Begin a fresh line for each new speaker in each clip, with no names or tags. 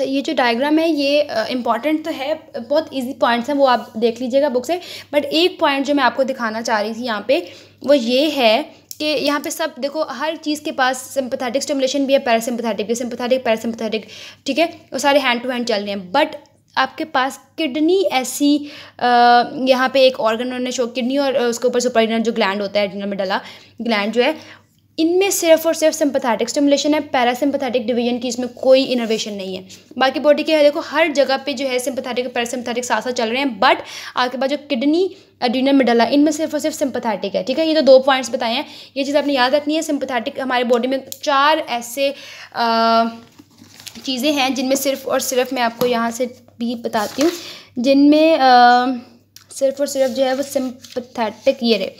अच्छा, ये जो डायग्राम है ये इंपॉर्टेंट तो है बहुत इजी पॉइंट्स हैं वो आप देख लीजिएगा बुक से बट एक पॉइंट जो मैं आपको दिखाना चाह रही थी यहाँ पे वो ये है कि यहाँ पे सब देखो हर चीज़ के पास सिंपथेटिक स्टिमुलेशन भी है पैरासिम्पथेटिक भी सिंपथेटिक पैरासिम्पथेटिक ठीक है वो सारे हैंड टू हैंड चल रहे हैं बट आपके पास किडनी ऐसी यहाँ पे एक ऑर्गन उन्होंने शो किडनी और उसके ऊपर सुपर जो ग्लैंड होता है एड्रिनल में डला ग्लैंड जो है इनमें सिर्फ और सिर्फ सिंपथैटिक स्टिमुलेशन है पैरासिम्पथैटिक डिवीजन की इसमें कोई इनोवेशन नहीं है बाकी बॉडी के देखो हर जगह पे जो है सिंपथैटिक और पैरासिम्पथैटिक साथ साथ चल रहे हैं बट आपके पास जो किडनी एड्रीनल मिडला इनमें सिर्फ और सिर्फ सिंपथैटिक है ठीक है ये तो दो पॉइंट्स बताए हैं ये चीज़ आपने याद रखनी है सिंपथैटिक हमारे बॉडी में चार ऐसे चीज़ें हैं जिनमें सिर्फ और सिर्फ मैं आपको यहाँ से भी बताती हूँ जिनमें सिर्फ और सिर्फ जो है वो सिंपथैटिक ये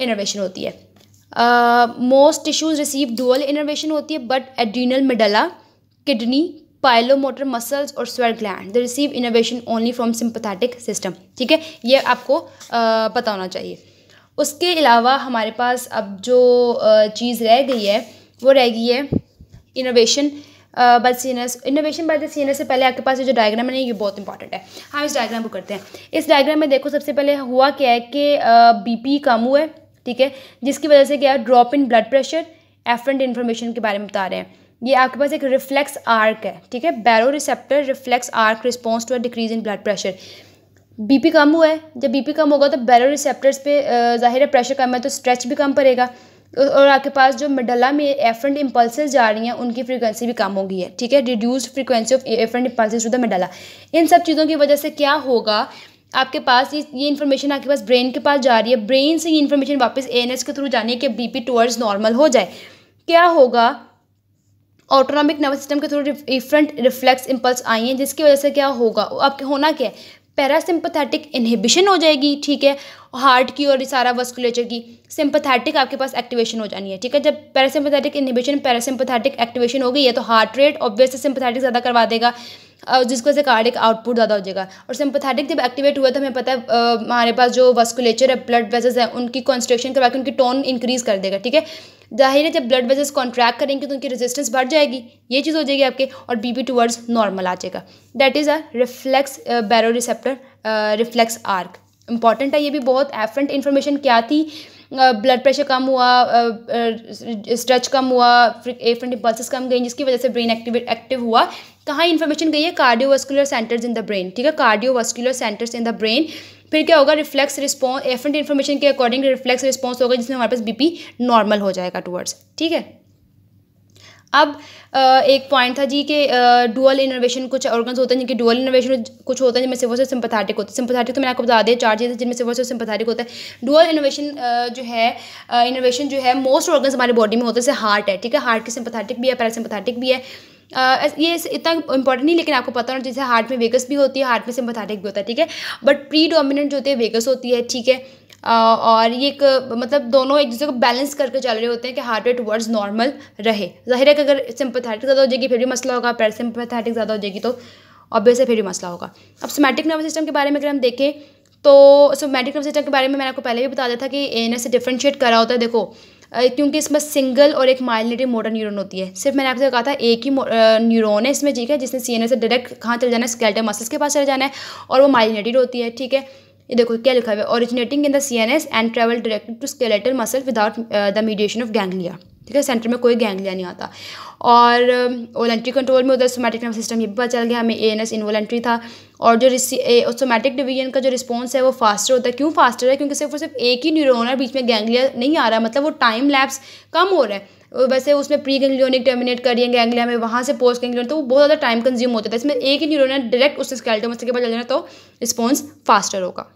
इनोवेशन होती है most tissues receive dual innervation होती है but adrenal medulla kidney pilomotor muscles और sweat gland they receive innovation only from sympathetic system ठीक है ये आपको पता होना चाहिए उसके अलावा हमारे पास अब जो चीज़ रह गई है वो रह गई है innovation by sinus innovation by the sinus से पहले आपके पास जो डायग्राम है ये बहुत इंपॉर्टेंट है हम इस डायग्राम को करते हैं इस डायग्राम में देखो सबसे पहले हुआ क्या है कि पी कम हुआ है ठीक है जिसकी वजह से क्या है drop in blood pressure afferent information के बारे में बता रहे हैं ये आपके पास एक रिफ्लेक्स आर्क है ठीक है baroreceptor reflex arc response to a decrease in blood pressure BP कम हुआ है जब बीपी कम होगा तो बैरो रिसेप्टर्स पे जाहिर है प्रेशर कम है तो स्ट्रेच भी कम पड़ेगा और आपके पास जो मिडला में एफरेंट इम्पल्स जा रही हैं उनकी फ्रीक्वेंसी भी कम होगी है ठीक है reduced frequency of afferent impulse to the medulla इन सब चीज़ों की वजह से क्या होगा आपके पास ये इन्फॉर्मेशन आपके पास ब्रेन के पास जा रही है ब्रेन से ये इन्फॉर्मेशन वापस ए के थ्रू जाने के बीपी टूअर्ड्स नॉर्मल हो जाए क्या होगा ऑटोनॉमिक नर्वस सिस्टम के थ्रू डिफरेंट रिफ्लेक्स इम्पल्स आई हैं जिसकी वजह से क्या होगा आपके होना क्या है पैरासिम्पथैटिक इन्हीबिशन हो जाएगी ठीक है हार्ट की और सारा वस्कुलेचर की सिंपथैटिक आपके पास एक्टिवेशन हो जानी है ठीक है जब पैरासिम्पथैटिक इन्हीबिशन पैरासिम्पथैटिक एक्टिवेशन हो गई है तो हार्ट रेट ऑब्वियसली सिंपथेटिक ज़्यादा करवा देगा और वजह से कार्डिक आउटपुट ज़्यादा हो जाएगा और सिंपथेटिक जब एक्टिवेट हुआ तो हमें पता है हमारे पास जो वस्कुलेचर है ब्लड वेसेस है उनकी कॉन्स्ट्रक्शन करवा के उनकी टोन इंक्रीज़ कर देगा ठीक है जाहिर है जब ब्लड वेसेस कॉन्ट्रैक्ट करेंगे तो उनकी रेजिस्टेंस बढ़ जाएगी ये चीज़ हो जाएगी आपके और बीपी टूवर्ड्स नॉर्मल आ जाएगा that is a reflex baroreceptor reflex arc important है ये भी बहुत एफरेंट इन्फॉर्मेशन क्या थी ब्लड प्रेशर कम हुआ स्ट्रेच कम हुआ फिर एफरेंट इम्पल्स कम गई जिसकी वजह से ब्रेन एक्टिव एक्टिव हुआ कहाँ इन्फॉर्मेशन गई है cardiovascular centres in the brain ठीक है cardiovascular centres in the brain फिर क्या होगा रिफ्लेक्स रिस्पॉन्स एफरेंट इन्फॉर्मेशन के अकॉर्डिंग रिफ्लेक्स रिस्पॉन्स होगा जिसमें हमारे पास बीपी नॉर्मल हो जाएगा टूवर्ड्स ठीक है अब एक पॉइंट था जी कि डुअल इनोवेशन कुछ ऑर्गन्स होते हैं जिनके डुअल इनोवेशन कुछ होते हैं जिनमें सिर्फ और सिंपथेटिक होते हैं सिंपथेटिक तो मैंने आपको बता दिया चार चीज़ें जिनमें सिर्फ और सिंपथेटिक होता है डुअल इनोवेशन जो है इनोवेशन जो है मोस्ट ऑर्गन्स हमारे बॉडी में होते हैं जैसे हार्ट है ठीक है हार्ट की सिंपथेटिक भी है पैरासिम्पथेटिक भी है ये इतना इंपॉर्टेंट नहीं लेकिन आपको पता होना जैसे हार्ट में वेगस भी होती है हार्ट में सिम्पथैटिक भी होता है ठीक है बट प्री डोमिनेंट जो होती है वेगस होती है ठीक है और ये एक मतलब दोनों एक दूसरे को बैलेंस करके चल रहे होते हैं कि हार्ट रेट वर्ड्स नॉर्मल रहे जाहिर है कि अगर सिंपथैटिक ज़्यादा हो जाएगी फिर भी मसला होगा पैर पैरासिम्पथैटिक ज़्यादा हो जाएगी तो ऑब्वियसली फिर भी मसला होगा अब सोमैटिक नर्वस सिस्टम के बारे में अगर हम देखें तो सोमैटिक नर्वस सिस्टम के बारे में मैंने आपको पहले भी बता दिया था कि एनएस से डिफ्रेंशिएट करा होता है देखो क्योंकि इसमें सिंगल और एक माइलिटी मोटर न्यूरोन होती है सिर्फ मैंने आपसे कहा था एक ही न्यूरोन है इसमें ठीक है जिसने सी से डायरेक्ट कहाँ चले जाना है स्केल्टर मसल्स के पास चले जाना है और वो माइलनेटेड होती है ठीक है ये देखो क्या लिखा हुआ है originating in the C N S and travel direct to skeletal muscle without the mediation of ganglia ठीक है सेंटर में कोई गैंग्लिया नहीं आता और ओलेंट्री um, कंट्रोल में उधर सोमैटिक नर्वस सिस्टम ये भी पता चल गया हमें ए एन एस इनवॉलेंट्री था और जो सोमैटिक डिवीजन का जो रिस्पॉन्स है वो फास्टर होता है क्यों फास्टर है क्योंकि सिर्फ और सिर्फ एक ही न्यूरोन है बीच में गैंग्लिया नहीं आ रहा मतलब वो टाइम लैप्स कम हो रहा है वैसे उसमें प्री गैंग्लियोनिक टर्मिनेट करिए गैंग्लिया में वहाँ से पोस्ट गैंग्लियन तो वो बहुत ज़्यादा टाइम कंज्यूम होता था इसमें एक ही न्यूरोन है डायरेक्ट उससे स्केल्टम के बाद चल जाना तो रिस्पॉन्स फास्टर होगा